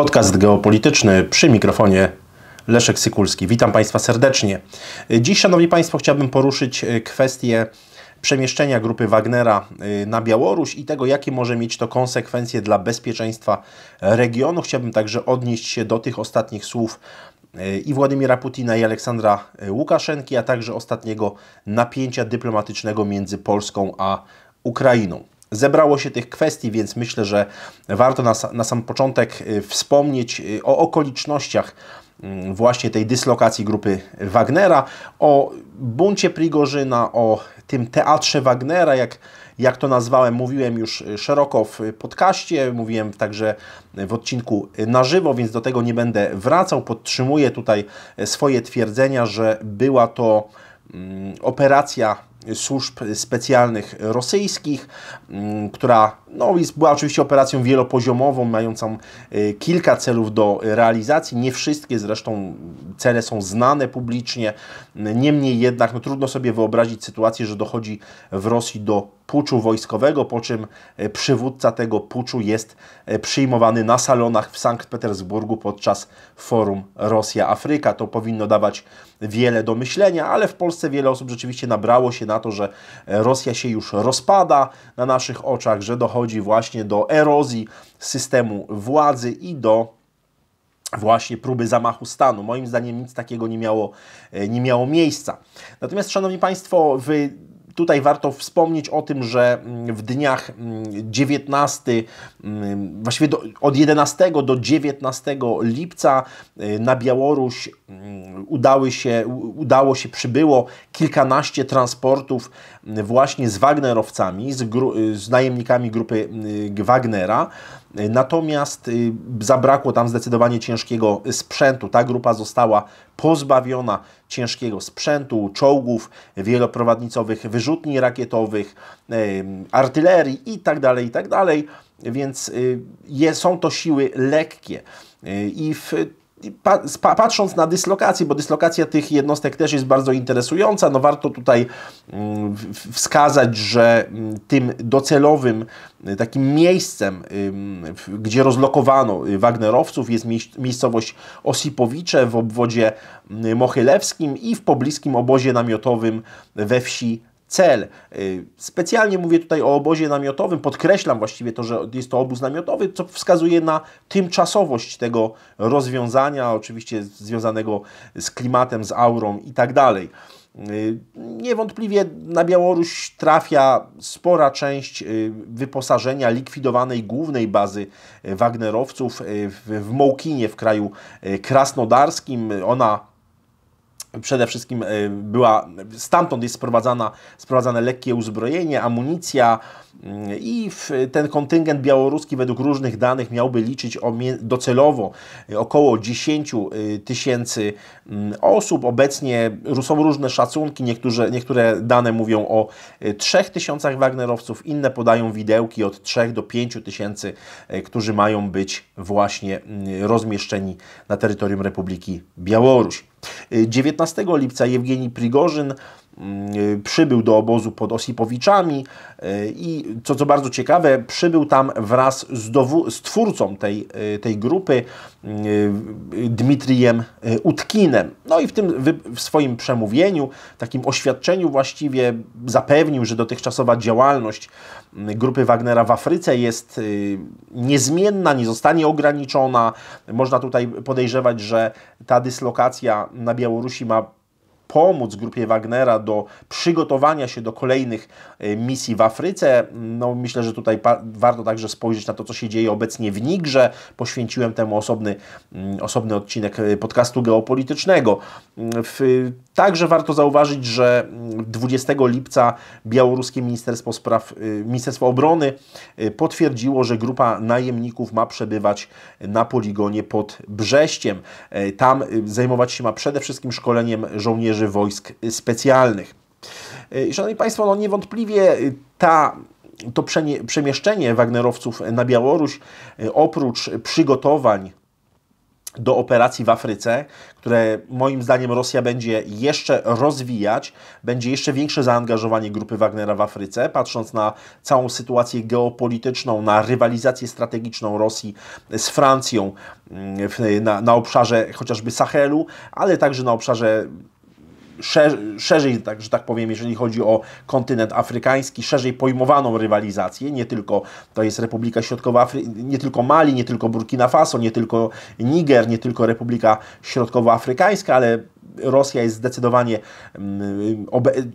Podcast geopolityczny przy mikrofonie Leszek Sykulski. Witam Państwa serdecznie. Dziś, Szanowni Państwo, chciałbym poruszyć e, kwestię przemieszczenia grupy Wagnera e, na Białoruś i tego, jakie może mieć to konsekwencje dla bezpieczeństwa regionu. Chciałbym także odnieść się do tych ostatnich słów e, i Władimira Putina i Aleksandra Łukaszenki, a także ostatniego napięcia dyplomatycznego między Polską a Ukrainą. Zebrało się tych kwestii, więc myślę, że warto na, na sam początek y, wspomnieć y, o okolicznościach mm, właśnie tej dyslokacji grupy Wagnera, o buncie Prigorzyna, o tym teatrze Wagnera, jak, jak to nazwałem, mówiłem już y, szeroko w podcaście, mówiłem także w odcinku na żywo, więc do tego nie będę wracał. Podtrzymuję tutaj swoje twierdzenia, że była to mm, operacja służb specjalnych rosyjskich, mm, która no, była oczywiście operacją wielopoziomową, mającą y, kilka celów do realizacji. Nie wszystkie zresztą cele są znane publicznie. Niemniej jednak no, trudno sobie wyobrazić sytuację, że dochodzi w Rosji do puczu wojskowego, po czym e, przywódca tego puczu jest e, przyjmowany na salonach w Sankt Petersburgu podczas forum Rosja-Afryka. To powinno dawać wiele do myślenia, ale w Polsce wiele osób rzeczywiście nabrało się na to, że e, Rosja się już rozpada na naszych oczach, że dochodzi właśnie do erozji systemu władzy i do właśnie próby zamachu stanu. Moim zdaniem nic takiego nie miało, e, nie miało miejsca. Natomiast, Szanowni Państwo, w Tutaj warto wspomnieć o tym, że mm, w dniach 19, mm, mm, właściwie do, od 11 do 19 lipca y, na Białoruś udały się, udało się, przybyło kilkanaście transportów właśnie z Wagnerowcami, z, y, z najemnikami grupy Wagnera. Natomiast y, zabrakło tam zdecydowanie ciężkiego sprzętu. Ta grupa została pozbawiona ciężkiego sprzętu, czołgów wieloprowadnicowych, wyrzutni rakietowych, artylerii itd. Tak itd. Tak Więc y, je, są to siły lekkie. Y, I w patrząc na dyslokację, bo dyslokacja tych jednostek też jest bardzo interesująca, no warto tutaj mm, wskazać, że mm, tym docelowym y, takim miejscem, gdzie rozlokowano y, Wagnerowców jest miejscowość Osipowicze w obwodzie y, mochylewskim i w pobliskim obozie namiotowym we wsi cel. Y, specjalnie mówię tutaj o obozie namiotowym, podkreślam właściwie to, że jest to obóz namiotowy, co wskazuje na tymczasowość tego rozwiązania, oczywiście związanego z klimatem, z aurą i tak dalej. Y, niewątpliwie na Białoruś trafia spora część y, wyposażenia likwidowanej głównej bazy Wagnerowców w Mołkinie w kraju krasnodarskim. Ona Przede wszystkim e, była, stamtąd jest sprowadzana, sprowadzane lekkie uzbrojenie, amunicja mm, i ten kontyngent białoruski według różnych danych miałby liczyć docelowo e, około 10 e, tysięcy mm, osób. Obecnie są różne szacunki, niektóre, niektóre dane mówią o 3 tysiącach Wagnerowców, inne podają widełki od 3 do 5 tysięcy, którzy mają być właśnie mm, rozmieszczeni na terytorium Republiki Białoruś. 19 y, lipca Jewgeni Prigorzyn Mm, y, przybył do obozu pod Osipowiczami y, i co, co bardzo ciekawe, przybył tam wraz z, z twórcą tej, y, tej grupy, Dmitrijem Utkinem. No i w tym w swoim przemówieniu, takim oświadczeniu właściwie zapewnił, że dotychczasowa działalność grupy Wagnera w Afryce jest niezmienna, nie zostanie ograniczona. Można tutaj podejrzewać, że ta dyslokacja na Białorusi ma pomóc grupie Wagnera do przygotowania się do kolejnych e, misji w Afryce. No, myślę, że tutaj warto także spojrzeć na to, co się dzieje obecnie w Nigrze. Poświęciłem temu osobny, mm, osobny odcinek e, podcastu geopolitycznego. Mm, w, także warto zauważyć, że 20 mm, lipca białoruskie Ministerstwo, Spraw, e, Ministerstwo Obrony potwierdziło, że grupa najemników ma przebywać na poligonie pod Brześciem. Tam zajmować się ma przede wszystkim szkoleniem żołnierzy wojsk y, specjalnych. Y, szanowni Państwo, no niewątpliwie y, ta to przemieszczenie Wagnerowców na Białoruś, oprócz przygotowań do operacji w Afryce, które moim zdaniem Rosja będzie jeszcze rozwijać, będzie jeszcze większe zaangażowanie grupy Wagnera w Afryce, patrząc na całą sytuację geopolityczną, na rywalizację strategiczną Rosji z Francją mm, na, na obszarze chociażby Sahelu, ale także na obszarze szerzej, tak, że tak powiem, jeżeli chodzi o kontynent afrykański, szerzej pojmowaną rywalizację, nie tylko to jest Republika Środkowa Afryki, nie tylko Mali, nie tylko Burkina Faso, nie tylko Niger, nie tylko Republika Środkowoafrykańska, ale Rosja jest zdecydowanie mm,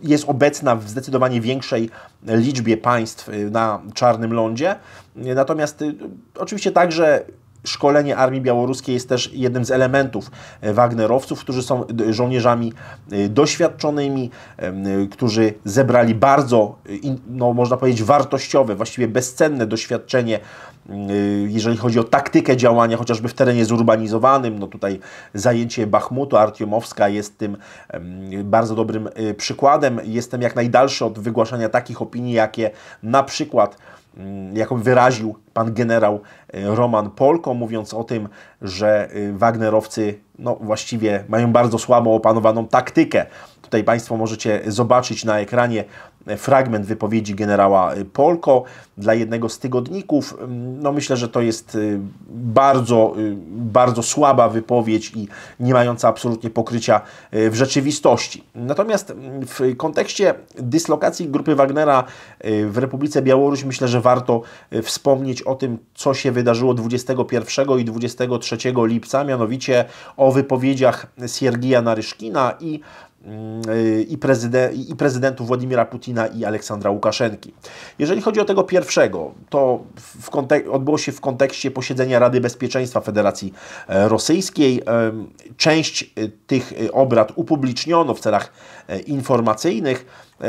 jest obecna w zdecydowanie większej liczbie państw y, na czarnym lądzie. Natomiast y, oczywiście także szkolenie Armii Białoruskiej jest też jednym z elementów e, Wagnerowców, którzy są żołnierzami e, doświadczonymi, e, którzy zebrali bardzo, no, można powiedzieć, wartościowe, właściwie bezcenne doświadczenie jeżeli chodzi o taktykę działania, chociażby w terenie zurbanizowanym, no tutaj zajęcie Bachmutu, Artiomowska jest tym bardzo dobrym przykładem. Jestem jak najdalszy od wygłaszania takich opinii, jakie na przykład Mm, jaką wyraził pan generał e, Roman Polko, mówiąc o tym, że e, Wagnerowcy no, właściwie mają bardzo słabo opanowaną taktykę. Tutaj Państwo możecie zobaczyć na ekranie fragment wypowiedzi generała y, Polko dla jednego z tygodników. Mm, no myślę, że to jest y, bardzo, y, bardzo słaba wypowiedź i nie mająca absolutnie pokrycia w rzeczywistości. Natomiast mm, w kontekście dyslokacji grupy Wagnera w Republice Białoruś myślę, że warto wspomnieć o tym, co się wydarzyło 21 i 23 lipca, mianowicie o wypowiedziach Siergija Naryszkina i Mm, y, i, prezyden i prezydentów Władimira Putina i Aleksandra Łukaszenki. Jeżeli chodzi o tego pierwszego, to odbyło się w kontekście posiedzenia Rady Bezpieczeństwa Federacji e, Rosyjskiej. E, część e, tych obrad upubliczniono w celach informacyjnych.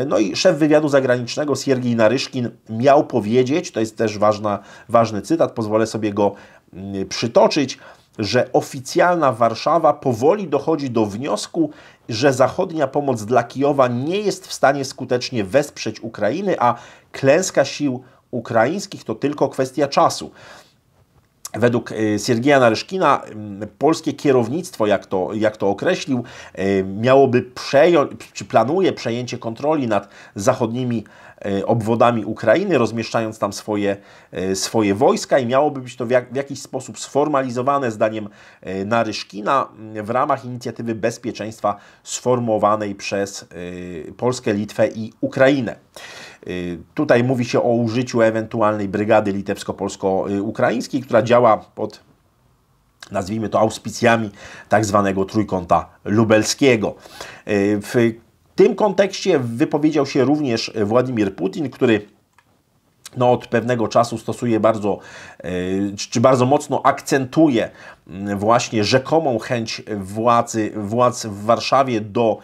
No i szef wywiadu zagranicznego Siergiej Naryszkin miał powiedzieć, to jest też ważna, ważny cytat, pozwolę sobie go mm, przytoczyć, że oficjalna Warszawa powoli dochodzi do wniosku, że zachodnia pomoc dla Kijowa nie jest w stanie skutecznie wesprzeć Ukrainy, a klęska sił ukraińskich to tylko kwestia czasu. Według y, Siergieja Naryszkina mm, polskie kierownictwo, jak to, jak to określił, y, miałoby przejąć, czy planuje przejęcie kontroli nad zachodnimi E, obwodami Ukrainy, rozmieszczając tam swoje, e, swoje wojska i miałoby być to w, jak, w jakiś sposób sformalizowane, zdaniem e, Naryszkina, w ramach inicjatywy bezpieczeństwa sformułowanej przez Polskę, Litwę i Ukrainę. Tutaj mówi się o użyciu ewentualnej brygady litewsko-polsko-ukraińskiej, która działa pod nazwijmy to auspicjami tak zwanego trójkąta lubelskiego. W tym kontekście wypowiedział się również e, Władimir Putin, który no, od pewnego czasu stosuje bardzo, e, czy bardzo mocno akcentuje mm, właśnie rzekomą chęć władzy, władz w Warszawie do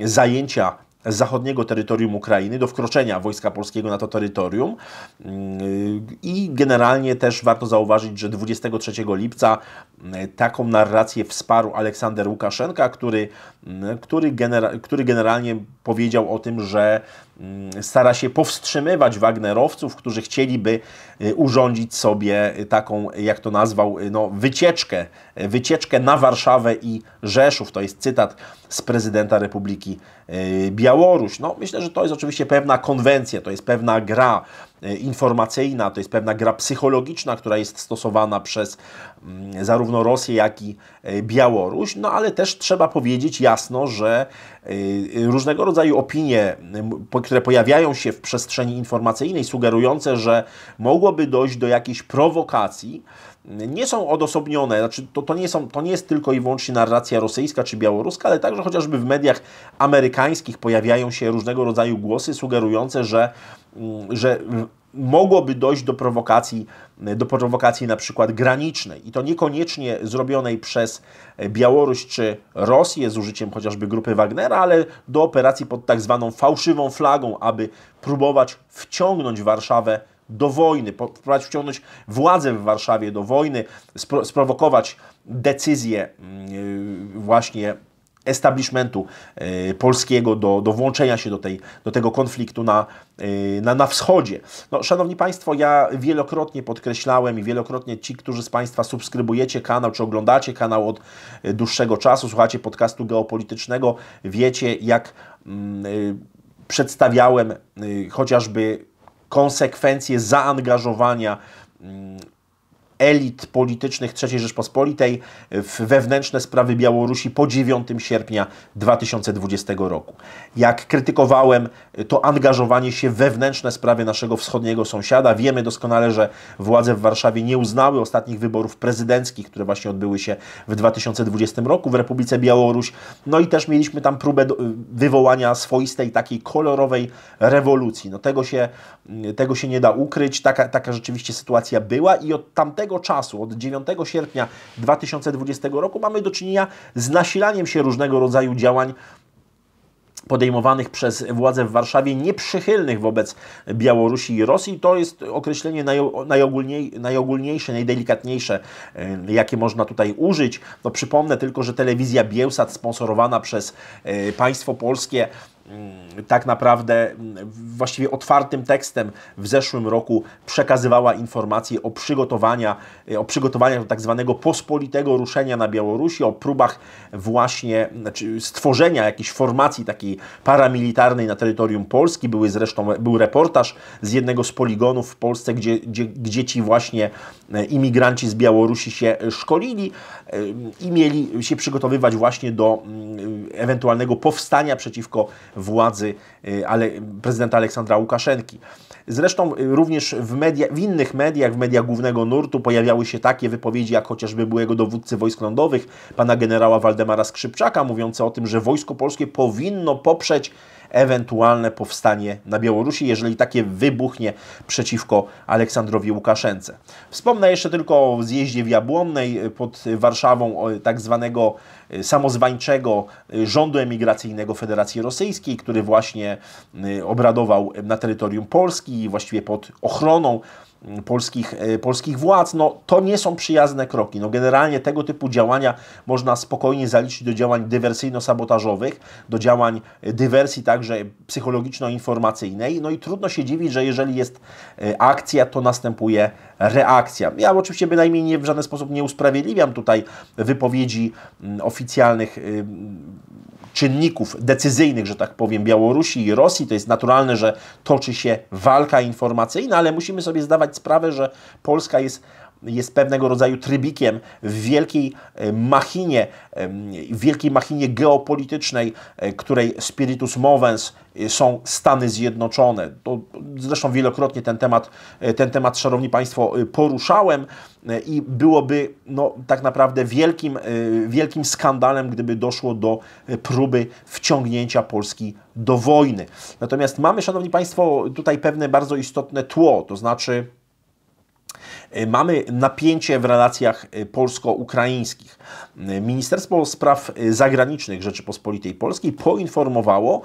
zajęcia z zachodniego terytorium Ukrainy do wkroczenia wojska polskiego na to terytorium. Mm, I generalnie też warto zauważyć, że 23 lipca mm, taką narrację wsparł Aleksander Łukaszenka, który, mm, który, genera który generalnie powiedział o tym, że mm, stara się powstrzymywać Wagnerowców, którzy chcieliby y, urządzić sobie y, taką, jak to nazwał, y, no, wycieczkę, wycieczkę na Warszawę i Rzeszów. To jest cytat z prezydenta Republiki Białoruś. No, myślę, że to jest oczywiście pewna konwencja, to jest pewna gra. E, informacyjna, to jest pewna gra psychologiczna, która jest stosowana przez mm, zarówno Rosję, jak i e, Białoruś, no ale też trzeba powiedzieć jasno, że e, różnego rodzaju opinie, które pojawiają się w przestrzeni informacyjnej, sugerujące, że mogłoby dojść do jakiejś prowokacji, nie są odosobnione, znaczy to, to, nie są, to nie jest tylko i wyłącznie narracja rosyjska czy białoruska, ale także chociażby w mediach amerykańskich pojawiają się różnego rodzaju głosy sugerujące, że, mm, że mogłoby dojść do prowokacji, do prowokacji na przykład granicznej i to niekoniecznie zrobionej przez Białoruś czy Rosję z użyciem chociażby grupy Wagnera, ale do operacji pod tak zwaną fałszywą flagą, aby próbować wciągnąć Warszawę do wojny, próbować wciągnąć władzę w Warszawie do wojny, spro sprowokować decyzję mm, y, właśnie establishmentu y, polskiego do, do włączenia się do, tej, do tego konfliktu na, y, na, na wschodzie. No, szanowni Państwo, ja wielokrotnie podkreślałem i wielokrotnie ci, którzy z Państwa subskrybujecie kanał, czy oglądacie kanał od dłuższego czasu, słuchacie podcastu geopolitycznego, wiecie jak mm, przedstawiałem y, chociażby konsekwencje zaangażowania mm, elit politycznych III Rzeczpospolitej w wewnętrzne sprawy Białorusi po 9 sierpnia 2020 roku. Jak krytykowałem to angażowanie się w wewnętrzne sprawy naszego wschodniego sąsiada, wiemy doskonale, że władze w Warszawie nie uznały ostatnich wyborów prezydenckich, które właśnie odbyły się w 2020 roku w Republice Białoruś. No i też mieliśmy tam próbę wywołania swoistej takiej kolorowej rewolucji. No tego się, tego się nie da ukryć. Taka, taka rzeczywiście sytuacja była i od tamtego czasu, od 9 sierpnia 2020 roku, mamy do czynienia z nasilaniem się różnego rodzaju działań podejmowanych przez władze w Warszawie nieprzychylnych wobec Białorusi i Rosji. To jest określenie najogólniej, najogólniejsze, najdelikatniejsze, e, jakie można tutaj użyć. No, przypomnę tylko, że telewizja Bielsat sponsorowana przez e, państwo polskie Mm, tak naprawdę mm, właściwie otwartym tekstem w zeszłym roku przekazywała informacje o, przygotowania, e, o przygotowaniach do tak zwanego pospolitego ruszenia na Białorusi, o próbach właśnie znaczy stworzenia jakiejś formacji takiej paramilitarnej na terytorium Polski. Były zresztą, był reportaż z jednego z poligonów w Polsce, gdzie, gdzie, gdzie ci właśnie e, imigranci z Białorusi się e, szkolili i mieli się przygotowywać właśnie do mm, ewentualnego powstania przeciwko władzy y, ale, prezydenta Aleksandra Łukaszenki. Zresztą y, również w, media, w innych mediach, w mediach głównego nurtu pojawiały się takie wypowiedzi, jak chociażby byłego dowódcy wojsk lądowych, pana generała Waldemara Skrzypczaka, mówiące o tym, że Wojsko Polskie powinno poprzeć ewentualne powstanie na Białorusi, jeżeli takie wybuchnie przeciwko Aleksandrowi Łukaszence. Wspomnę jeszcze tylko o zjeździe w Jabłonnej pod Warszawą tak zwanego e, samozwańczego e, rządu emigracyjnego Federacji Rosyjskiej, który właśnie e, obradował na terytorium Polski, i właściwie pod ochroną polskich, e, polskich władz. No, to nie są przyjazne kroki. No, generalnie tego typu działania można spokojnie zaliczyć do działań dywersyjno-sabotażowych, do działań e, dywersji także psychologiczno-informacyjnej. No i trudno się dziwić, że jeżeli jest e, akcja, to następuje reakcja. Ja oczywiście bynajmniej nie, w żaden sposób nie usprawiedliwiam tutaj wypowiedzi mm, oficjalnych czynników decyzyjnych, że tak powiem, Białorusi i Rosji. To jest naturalne, że toczy się walka informacyjna, ale musimy sobie zdawać sprawę, że Polska jest jest pewnego rodzaju trybikiem w wielkiej e, machinie, e, wielkiej machinie geopolitycznej, e, której spiritus movens są Stany Zjednoczone. To, zresztą wielokrotnie ten temat, ten temat, szanowni Państwo, poruszałem i byłoby no, tak naprawdę wielkim, wielkim skandalem, gdyby doszło do próby wciągnięcia Polski do wojny. Natomiast mamy, szanowni Państwo, tutaj pewne bardzo istotne tło, to znaczy E, mamy napięcie w relacjach e, polsko-ukraińskich. E, Ministerstwo Spraw Zagranicznych Rzeczypospolitej Polskiej poinformowało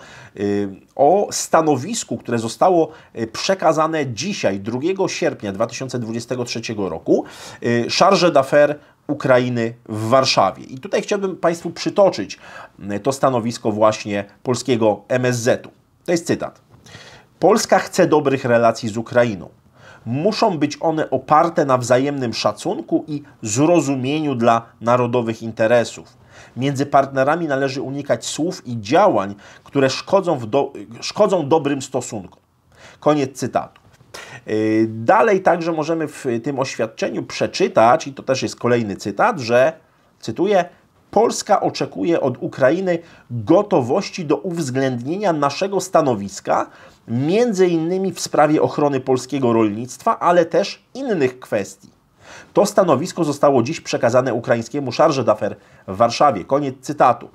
o stanowisku, które zostało przekazane dzisiaj, 2 sierpnia 2023 roku, Charge d'affaires Ukrainy w Warszawie. I tutaj chciałbym Państwu przytoczyć to stanowisko właśnie polskiego MSZ-u. To jest cytat. Polska chce dobrych relacji z Ukrainą muszą być one oparte na wzajemnym szacunku i zrozumieniu dla narodowych interesów. Między partnerami należy unikać słów i działań, które szkodzą, do... szkodzą dobrym stosunkom. Koniec cytatu. Yy, dalej także możemy w tym oświadczeniu przeczytać, i to też jest kolejny cytat, że, cytuję, Polska oczekuje od Ukrainy gotowości do uwzględnienia naszego stanowiska między innymi w sprawie ochrony polskiego rolnictwa, ale też innych kwestii. To stanowisko zostało dziś przekazane ukraińskiemu szarze d'affaires w Warszawie. Koniec cytatu.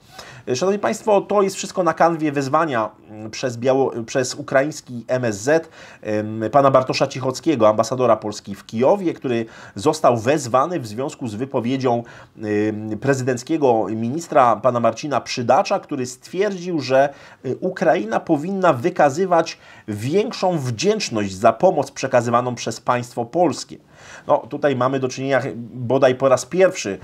Szanowni Państwo, to jest wszystko na kanwie wezwania mm, przez, biało, przez ukraiński MSZ mm, pana Bartosza Cichockiego, ambasadora Polski w Kijowie, który został wezwany w związku z wypowiedzią mm, prezydenckiego ministra pana Marcina Przydacza, który stwierdził, że y, Ukraina powinna wykazywać większą wdzięczność za pomoc przekazywaną przez państwo polskie. No tutaj mamy do czynienia bodaj po raz pierwszy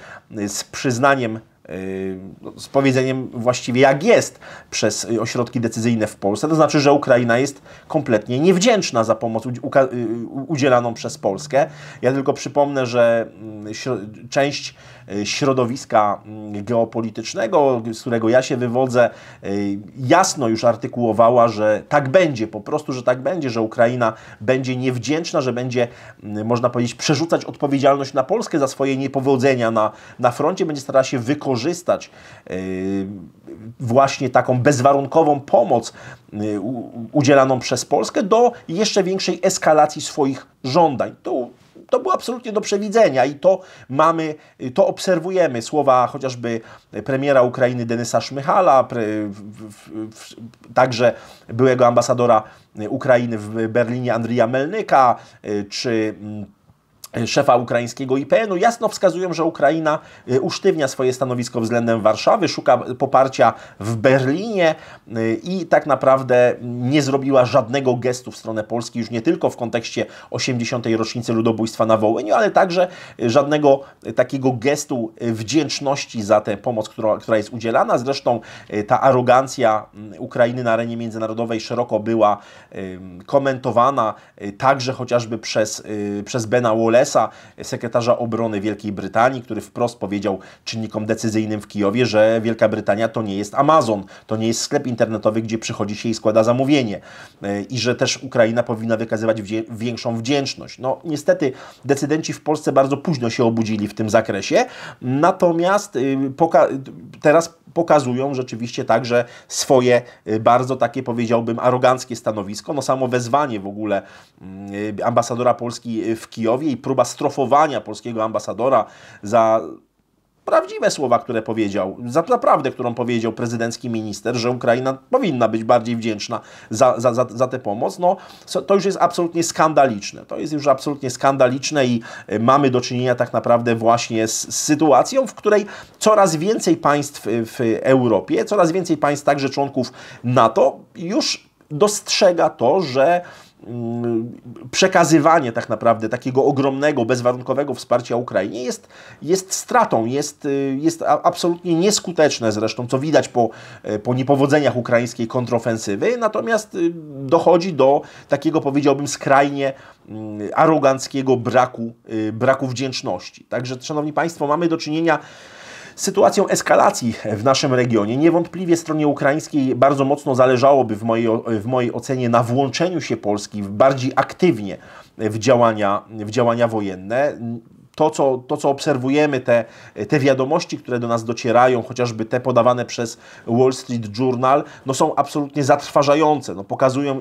z przyznaniem Yy, no, z powiedzeniem właściwie jak jest przez y, ośrodki decyzyjne w Polsce. To znaczy, że Ukraina jest kompletnie niewdzięczna za pomoc y, udzielaną przez Polskę. Ja tylko przypomnę, że mm, część y, środowiska mm, geopolitycznego, z którego ja się wywodzę, jasno już artykułowała, że tak będzie, po prostu, że tak będzie, że Ukraina będzie niewdzięczna, że będzie, mm, można powiedzieć, przerzucać odpowiedzialność na Polskę za swoje niepowodzenia na, na froncie, będzie starała się wykorzystać wykorzystać y, właśnie taką bezwarunkową pomoc y, udzielaną przez Polskę do jeszcze większej eskalacji swoich żądań. Tu to było absolutnie do przewidzenia i to mamy, to obserwujemy. Słowa chociażby premiera Ukrainy Denysa Szmychala, pre, w, w, w, także byłego ambasadora Ukrainy w Berlinie Andrija Melnyka, y, czy mm, E, szefa ukraińskiego IPN-u jasno wskazują, że Ukraina e, usztywnia swoje stanowisko względem Warszawy, szuka poparcia w Berlinie e, i tak naprawdę nie zrobiła żadnego gestu w stronę Polski, już nie tylko w kontekście 80. rocznicy ludobójstwa na Wołyniu, ale także żadnego takiego gestu wdzięczności za tę pomoc, która, która jest udzielana. Zresztą ta arogancja Ukrainy na arenie międzynarodowej szeroko była komentowana także chociażby przez, przez Bena Wallace, sekretarza obrony Wielkiej Brytanii, który wprost powiedział czynnikom decyzyjnym w Kijowie, że Wielka Brytania to nie jest Amazon, to nie jest sklep internetowy, gdzie przychodzi się i składa zamówienie e, i że też Ukraina powinna wykazywać większą wdzięczność. No niestety decydenci w Polsce bardzo późno się obudzili w tym zakresie, natomiast y, teraz pokazują rzeczywiście także swoje y, bardzo takie powiedziałbym aroganckie stanowisko. No samo wezwanie w ogóle mm, y, ambasadora Polski y, w Kijowie i próba strofowania polskiego ambasadora za prawdziwe słowa, które powiedział, za, za prawdę, którą powiedział prezydencki minister, że Ukraina powinna być bardziej wdzięczna za, za, za, za tę pomoc, no to już jest absolutnie skandaliczne. To jest już absolutnie skandaliczne i y, mamy do czynienia tak naprawdę właśnie z, z sytuacją, w której coraz więcej państw y, w Europie, coraz więcej państw, także członków NATO, już dostrzega to, że Mm, przekazywanie tak naprawdę takiego ogromnego, bezwarunkowego wsparcia Ukrainie jest, jest stratą, jest, y, jest absolutnie nieskuteczne zresztą, co widać po, e, po niepowodzeniach ukraińskiej kontrofensywy, natomiast y, dochodzi do takiego powiedziałbym skrajnie mm, aroganckiego braku, y, braku wdzięczności. Także, Szanowni Państwo, mamy do czynienia sytuacją eskalacji w naszym regionie. Niewątpliwie stronie ukraińskiej bardzo mocno zależałoby w mojej, w mojej ocenie na włączeniu się Polski bardziej aktywnie w działania, w działania wojenne to, co, to, co obserwujemy, te, te wiadomości, które do nas docierają, chociażby te podawane przez Wall Street Journal, no są absolutnie zatrważające. No pokazują,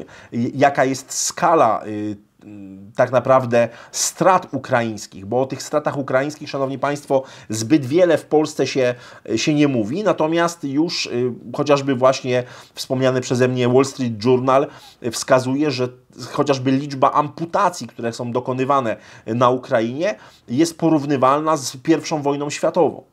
jaka jest skala y, Y, tak naprawdę strat ukraińskich, bo o tych stratach ukraińskich, Szanowni Państwo, zbyt wiele w Polsce się, y, się nie mówi, natomiast już y, chociażby właśnie wspomniany przeze mnie Wall Street Journal wskazuje, że chociażby liczba amputacji, które są dokonywane na Ukrainie, jest porównywalna z I wojną światową.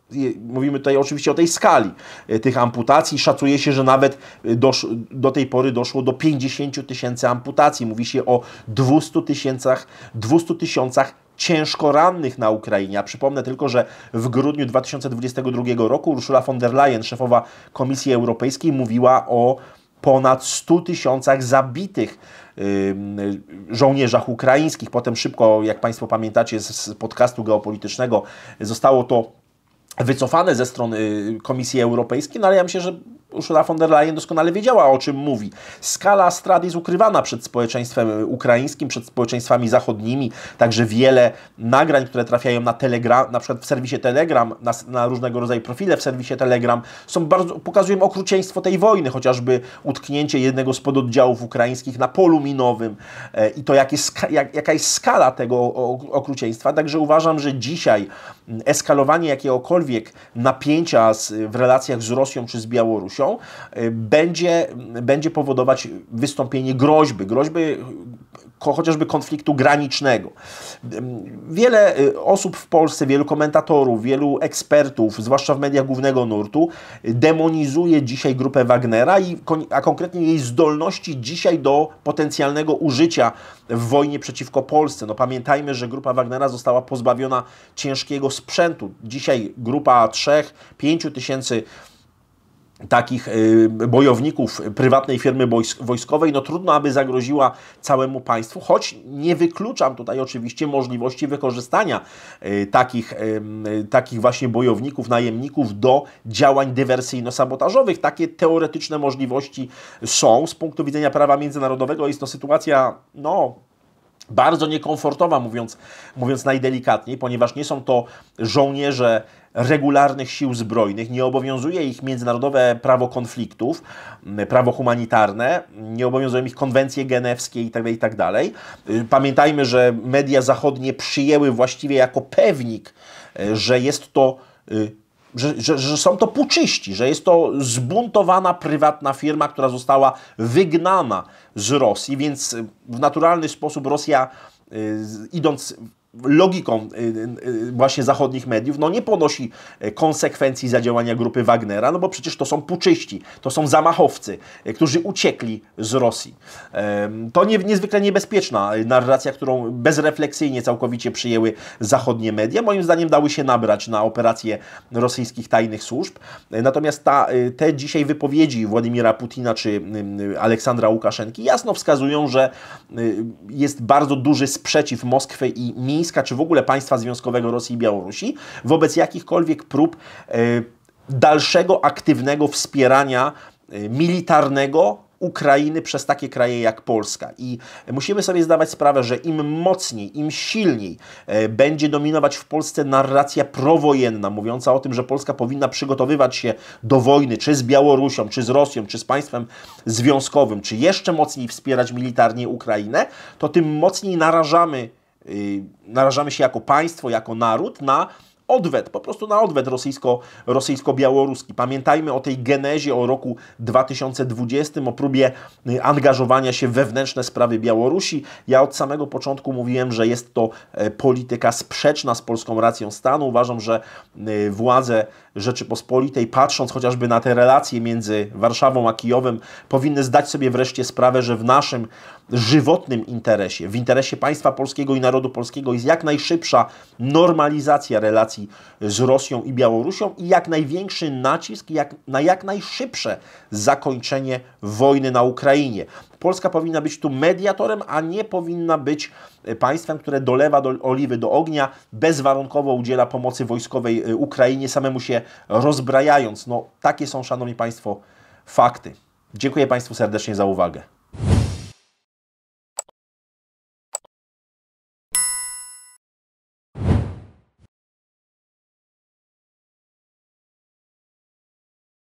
Mówimy tutaj oczywiście o tej skali e, tych amputacji. Szacuje się, że nawet e, dosz- do tej pory doszło do 50 tysięcy amputacji. Mówi się o 200 tysiącach 200 tysiącach ciężko rannych na Ukrainie. A przypomnę tylko, że w grudniu 2022 roku Ursula von der Leyen, szefowa Komisji Europejskiej, mówiła o ponad 100 tysiącach zabitych żołnierzach ukraińskich. Potem szybko, jak Państwo pamiętacie z podcastu geopolitycznego, zostało to wycofane ze strony y, Komisji Europejskiej, no ale ja myślę, że Ursula von der Leyen doskonale wiedziała, o czym mówi. Skala strat jest ukrywana przed społeczeństwem ukraińskim, przed społeczeństwami zachodnimi. Także wiele nagrań, które trafiają na Telegram, na przykład w serwisie Telegram, na, na różnego rodzaju profile w serwisie Telegram, są bardzo, pokazują okrucieństwo tej wojny, chociażby utknięcie jednego z pododdziałów ukraińskich na polu minowym e, i to jak jest, jak, jaka jest skala tego okrucieństwa. Także uważam, że dzisiaj eskalowanie jakiegokolwiek napięcia z, w relacjach z Rosją czy z Białorusią Y, będzie, będzie powodować wystąpienie groźby, groźby chociażby konfliktu granicznego. Wiele y, osób w Polsce, wielu komentatorów, wielu ekspertów, zwłaszcza w mediach głównego nurtu, demonizuje dzisiaj grupę Wagnera, i, a konkretnie jej zdolności dzisiaj do potencjalnego użycia w wojnie przeciwko Polsce. No pamiętajmy, że grupa Wagnera została pozbawiona ciężkiego sprzętu. Dzisiaj grupa 3-5 tysięcy takich y, bojowników prywatnej firmy wojskowej, no trudno, aby zagroziła całemu państwu, choć nie wykluczam tutaj oczywiście możliwości wykorzystania y, takich, y, takich właśnie bojowników, najemników do działań dywersyjno-sabotażowych. Takie teoretyczne możliwości są z punktu widzenia prawa międzynarodowego. Jest to sytuacja, no, bardzo niekomfortowa, mówiąc, mówiąc najdelikatniej, ponieważ nie są to żołnierze regularnych sił zbrojnych, nie obowiązuje ich międzynarodowe prawo konfliktów, prawo humanitarne, nie obowiązują ich konwencje genewskie itd. Tak itd. Tak y, pamiętajmy, że media zachodnie przyjęły właściwie jako pewnik, y, że jest to y, że, że, że, są to puczyści, że jest to zbuntowana prywatna firma, która została wygnana z Rosji, więc w naturalny sposób Rosja, y, idąc logiką y, y, y, właśnie zachodnich mediów, no nie ponosi konsekwencji zadziałania grupy Wagnera, no bo przecież to są puczyści, to są zamachowcy, którzy uciekli z Rosji. To niezwykle niebezpieczna narracja, którą bezrefleksyjnie całkowicie przyjęły zachodnie media. Moim zdaniem dały się nabrać na operacje rosyjskich tajnych służb. Natomiast ta, te dzisiaj wypowiedzi Władimira Putina czy Aleksandra Łukaszenki jasno wskazują, że jest bardzo duży sprzeciw Moskwy i mi czy w ogóle państwa związkowego Rosji i Białorusi wobec jakichkolwiek prób e, dalszego aktywnego wspierania e, militarnego Ukrainy przez takie kraje jak Polska. I musimy sobie zdawać sprawę, że im mocniej, im silniej e, będzie dominować w Polsce narracja prowojenna, mówiąca o tym, że Polska powinna przygotowywać się do wojny, czy z Białorusią, czy z Rosją, czy z państwem związkowym, czy jeszcze mocniej wspierać militarnie Ukrainę, to tym mocniej narażamy narażamy się jako państwo, jako naród na odwet, po prostu na odwet rosyjsko, rosyjsko-białoruski. Pamiętajmy o tej genezie, o roku 2020, o próbie y, angażowania się w wewnętrzne sprawy Białorusi. Ja od samego początku mówiłem, że jest to e, polityka sprzeczna z polską racją stanu. Uważam, że y, władze Rzeczypospolitej, patrząc chociażby na te relacje między Warszawą a Kijowem, powinny zdać sobie wreszcie sprawę, że w naszym żywotnym interesie, w interesie państwa polskiego i narodu polskiego jest jak najszybsza normalizacja relacji z Rosją i Białorusią i jak największy nacisk jak, na jak najszybsze zakończenie wojny na Ukrainie. Polska powinna być tu mediatorem, a nie powinna być e, państwem, które dolewa do oliwy do ognia, bezwarunkowo udziela pomocy wojskowej e, Ukrainie, samemu się rozbrajając. No, takie są, szanowni państwo, fakty. Dziękuję państwu serdecznie za uwagę.